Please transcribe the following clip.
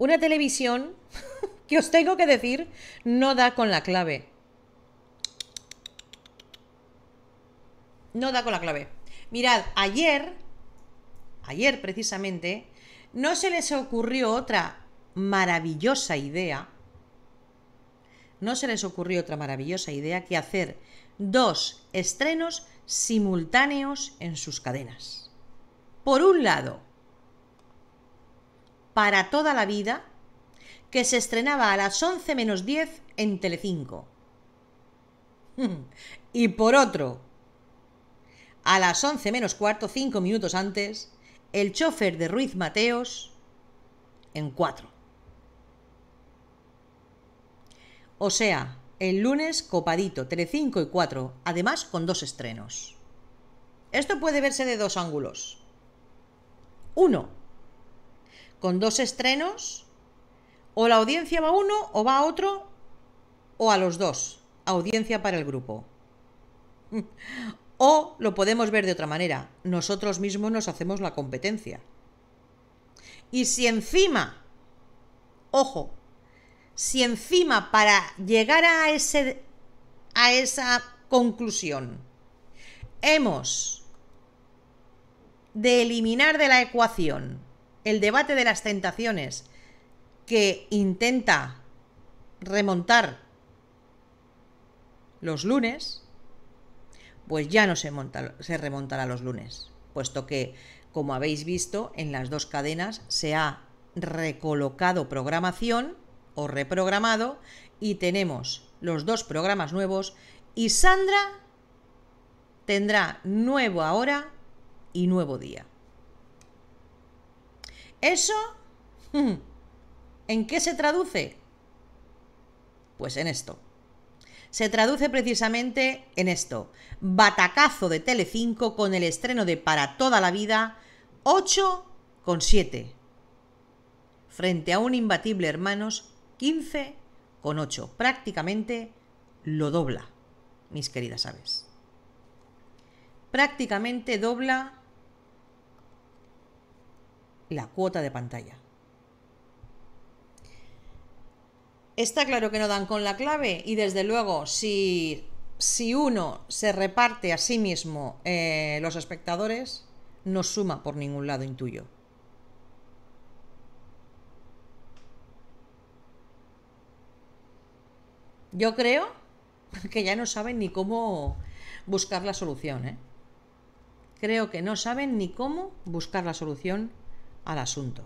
Una televisión, que os tengo que decir, no da con la clave. No da con la clave. Mirad, ayer, ayer precisamente, no se les ocurrió otra maravillosa idea. No se les ocurrió otra maravillosa idea que hacer dos estrenos simultáneos en sus cadenas. Por un lado, para toda la vida que se estrenaba a las 11 menos 10 en Tele5. y por otro, a las 11 menos cuarto, 5 minutos antes, el chofer de Ruiz Mateos en 4. O sea, el lunes copadito, Telecinco y 4, además con dos estrenos. Esto puede verse de dos ángulos. Uno, con dos estrenos, o la audiencia va a uno, o va a otro, o a los dos. Audiencia para el grupo. o lo podemos ver de otra manera. Nosotros mismos nos hacemos la competencia. Y si encima, ojo, si encima para llegar a, ese, a esa conclusión hemos de eliminar de la ecuación el debate de las tentaciones que intenta remontar los lunes, pues ya no se, remontará los lunes, puesto que, como habéis visto, en las dos cadenas se ha recolocado programación o reprogramado y tenemos los dos programas nuevos y Sandra tendrá nuevo ahora y nuevo día. ¿Eso? ¿En qué se traduce? Pues en esto. Se traduce precisamente en esto. Batacazo de Telecinco con el estreno de Para toda la vida 8,7. Frente a un imbatible Hermanos 15,8. Prácticamente lo dobla, mis queridas aves. Prácticamente dobla la cuota de pantalla. Está claro que no dan con la clave y desde luego si, uno se reparte a sí mismo eh, los espectadores, no suma por ningún lado, intuyo. Yo creo que ya no saben ni cómo buscar la solución. ¿eh? Creo que no saben ni cómo buscar la solución al asunto.